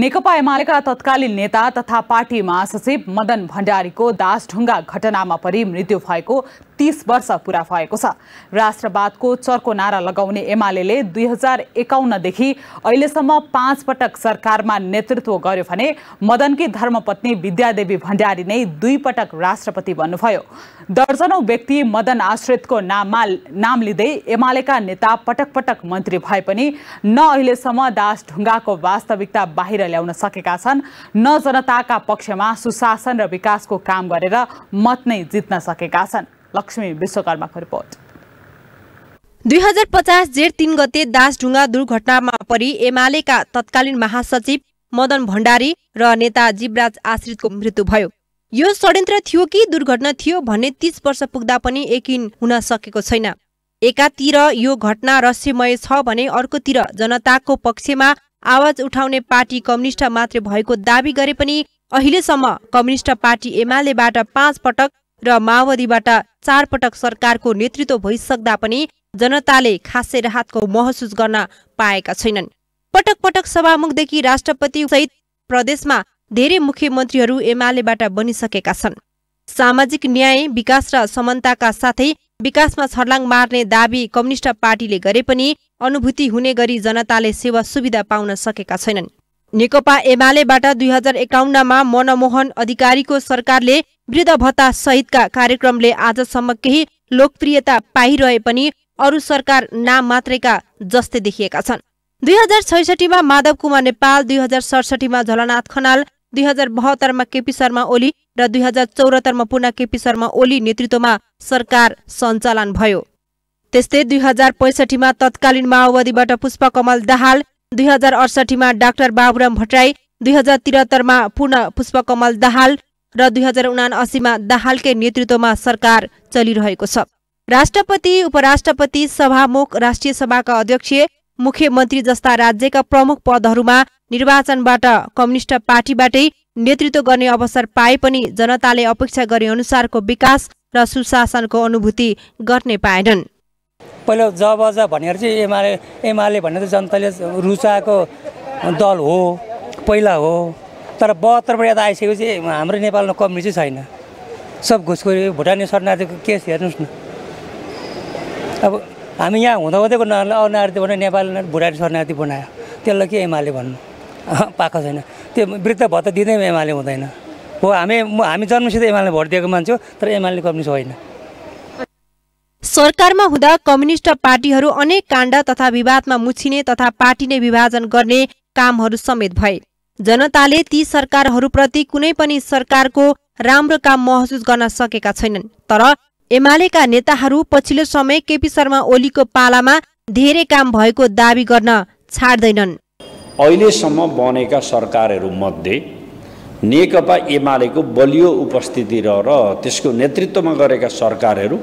नेकपा एमालेका तत्कालीन नेता तथा पार्टी महासचिव मदन भण्डारीको दासढुङ्गा घटनामा परि मृत्यु भएको तीस वर्ष पुरा भएको छ राष्ट्रवादको चर्को नारा लगाउने एमाले दुई हजार एकाउन्नदेखि अहिलेसम्म पाँच पटक सरकारमा नेतृत्व गर्यो भने मदनकी धर्मपत्नी विद्यादेवी भण्डारी नै दुई पटक राष्ट्रपति बन्नुभयो दर्जनौ व्यक्ति मदन आश्रितको नाममा नाम लिँदै एमालेका नेता पटक पटक मन्त्री भए पनि न अहिलेसम्म दास ढुङ्गाको वास्तविकता बाहिर ल्याउन सकेका छन् न जनताका पक्षमा सुशासन र विकासको काम गरेर मत नै जित्न सकेका छन् लक्ष्मी विश्वकर्माको रिपोर्ट दुई हजार पचास जेठ तिन गते दासढुङ्गा दुर्घटनामा परि एमालेका तत्कालीन महासचिव मदन भण्डारी र नेता जीवराज आश्रितको मृत्यु भयो यो षड्यन्त्र थियो कि दुर्घटना थियो भन्ने तीस वर्ष पुग्दा पनि यकिन हुन सकेको छैन एकातिर यो घटना रहस्यमय छ भने अर्कोतिर जनताको पक्षमा आवाज उठाउने पार्टी कम्युनिष्ट मात्रै भएको दावी गरे पनि अहिलेसम्म कम्युनिष्ट पार्टी एमालेबाट पाँच पटक र माओवादीबाट चारपटक सरकारको नेतृत्व भइसक्दा पनि जनताले खासै राहतको महसुस गर्न पाएका छैनन् पटक पटक सभामुखदेखि राष्ट्रपति सहित प्रदेशमा धेरै मुख्यमन्त्रीहरू एमालेबाट बनिसकेका छन् सामाजिक न्याय विकास र समानताका साथै विकासमा छर्लाङ मार्ने दावी कम्युनिष्ट पार्टीले गरे पनि अनुभूति हुने गरी जनताले सेवा सुविधा पाउन सकेका छैनन् नेकपा एमालेबाट दुई हजार एकाउन्नमा मनमोहन अधिकारीको सरकारले वृद्ध भत्ता सहितका कार्यक्रमले आजसम्म केही लोकप्रियता पाइरहे पनि अरू सरकार नाम मात्रैका जस्तै देखिएका छन् दुई हजार छैसठीमा माधव कुमार नेपाल दुई हजार सडसठीमा झलनाथ खनाल दुई हजार बहत्तरमा केपी शर्मा ओली र दुई हजार चौरात्तरमा पुनः केपी शर्मा ओली नेतृत्वमा सरकार सञ्चालन भयो त्यस्तै दुई हजार पैँसठीमा तत्कालीन माओवादीबाट पुष्पकमल दाहाल दुई हजार अडसठीमा डाक्टर बाबुराम भट्टराई दुई हजार त्रिहत्तरमा पुनः पुष्पकमल दाहाल र दुई हजार उना असीमा दाहालकै नेतृत्वमा सरकार चलिरहेको छ राष्ट्रपति उपराष्ट्रपति सभामुख राष्ट्रिय सभाका अध्यक्ष मुख्यमन्त्री जस्ता राज्यका प्रमुख पदहरूमा निर्वाचनबाट कम्युनिष्ट पार्टीबाटै नेतृत्व गर्ने अवसर पाए पनि जनताले अपेक्षा गरे अनुसारको विकास र सुशासनको अनुभूति गर्ने पाएनन् पहिलो जबज भनेर चाहिँ एमाले एमाले भनेर जनताले रुचाएको दल हो पहिला हो तर बहत्तरबाट यता आइसकेपछि हाम्रो नेपालमा कम्युनिस्ट छैन सब घुसखोरी भुटानी शरणार्थीको केस हेर्नुहोस् न अब हामी यहाँ हुँदा हुँदाहुँदैको अनार्थी बनायो नेपाल भुटानी शरणार्थी बनायो त्यसलाई के एमाले भन्नु पाएको छैन त्यो वृद्ध भत्ता दिँदै एमाले हुँदैन हो हामी हामी जन्मसित एमाले भोट दिएको मान्छे हो तर एमाले कम्युनिस्ट होइन सरकारमा हुँदा कम्युनिस्ट पार्टीहरू अनेक काण्ड तथा विवादमा मुछिने तथा पार्टी नै विभाजन गर्ने कामहरू समेत भए जनताले ती सरकारहरूप्रति कुनै पनि सरकारको राम्रो काम महसुस गर्न सकेका छैनन् तर एमालेका नेताहरू पछिल्लो समय केपी शर्मा ओलीको पालामा धेरै काम भएको दावी गर्न छाड्दैनन् अहिलेसम्म बनेका सरकारहरू मध्ये नेकपा एमालेको बलियो उपस्थिति र त्यसको नेतृत्वमा गरेका सरकारहरू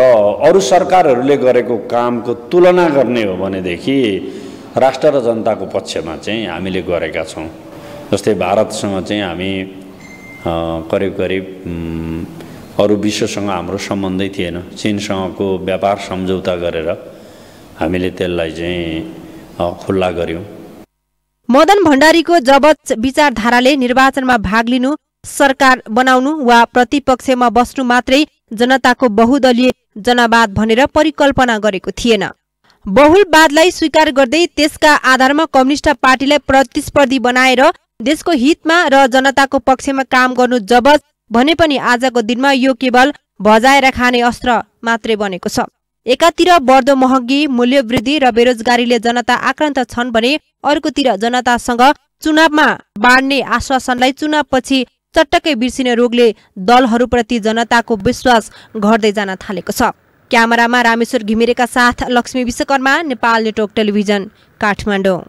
र अरू सरकारहरूले गरेको कामको तुलना गर्ने हो भनेदेखि राष्ट्र र जनताको पक्षमा चाहिँ हामीले गरेका छौँ जस्तै भारतसँग चाहिँ हामी करिब करिब अरू विश्वसँग हाम्रो सम्बन्धै थिएन चिनसँगको व्यापार सम्झौता गरेर हामीले त्यसलाई चाहिँ खुल्ला गऱ्यौँ मदन भण्डारीको जबज विचारधाराले निर्वाचनमा भाग लिनु सरकार बनाउनु वा प्रतिपक्षमा बस्नु मात्रै जनताको बहुदलीय जनवाद भनेर परिकल्पना गरेको थिएन बहुलवादलाई स्वीकार गर्दै त्यसका आधारमा कम्युनिष्ट पार्टीलाई प्रतिस्पर्धी बनाएर देशको हितमा र जनताको पक्षमा काम गर्नु जबज भने पनि आजको दिनमा यो केवल भजाएर खाने अस्त्र मात्रै बनेको छ एकातिर बढ्दो महँगी मूल्यवृद्धि र बेरोजगारीले जनता आक्रान्त छन् भने अर्कोतिर जनतासँग चुनावमा बाँड्ने आश्वासनलाई चुनावपछि चटक्कै बिर्सिने रोगले दलहरूप्रति जनताको विश्वास घट्दै जान थालेको छ क्यामरामा रामेश्वर घिमिरेका साथ लक्ष्मी विश्वकर्मा नेपाल नेटवर्क टेलिभिजन काठमाडौँ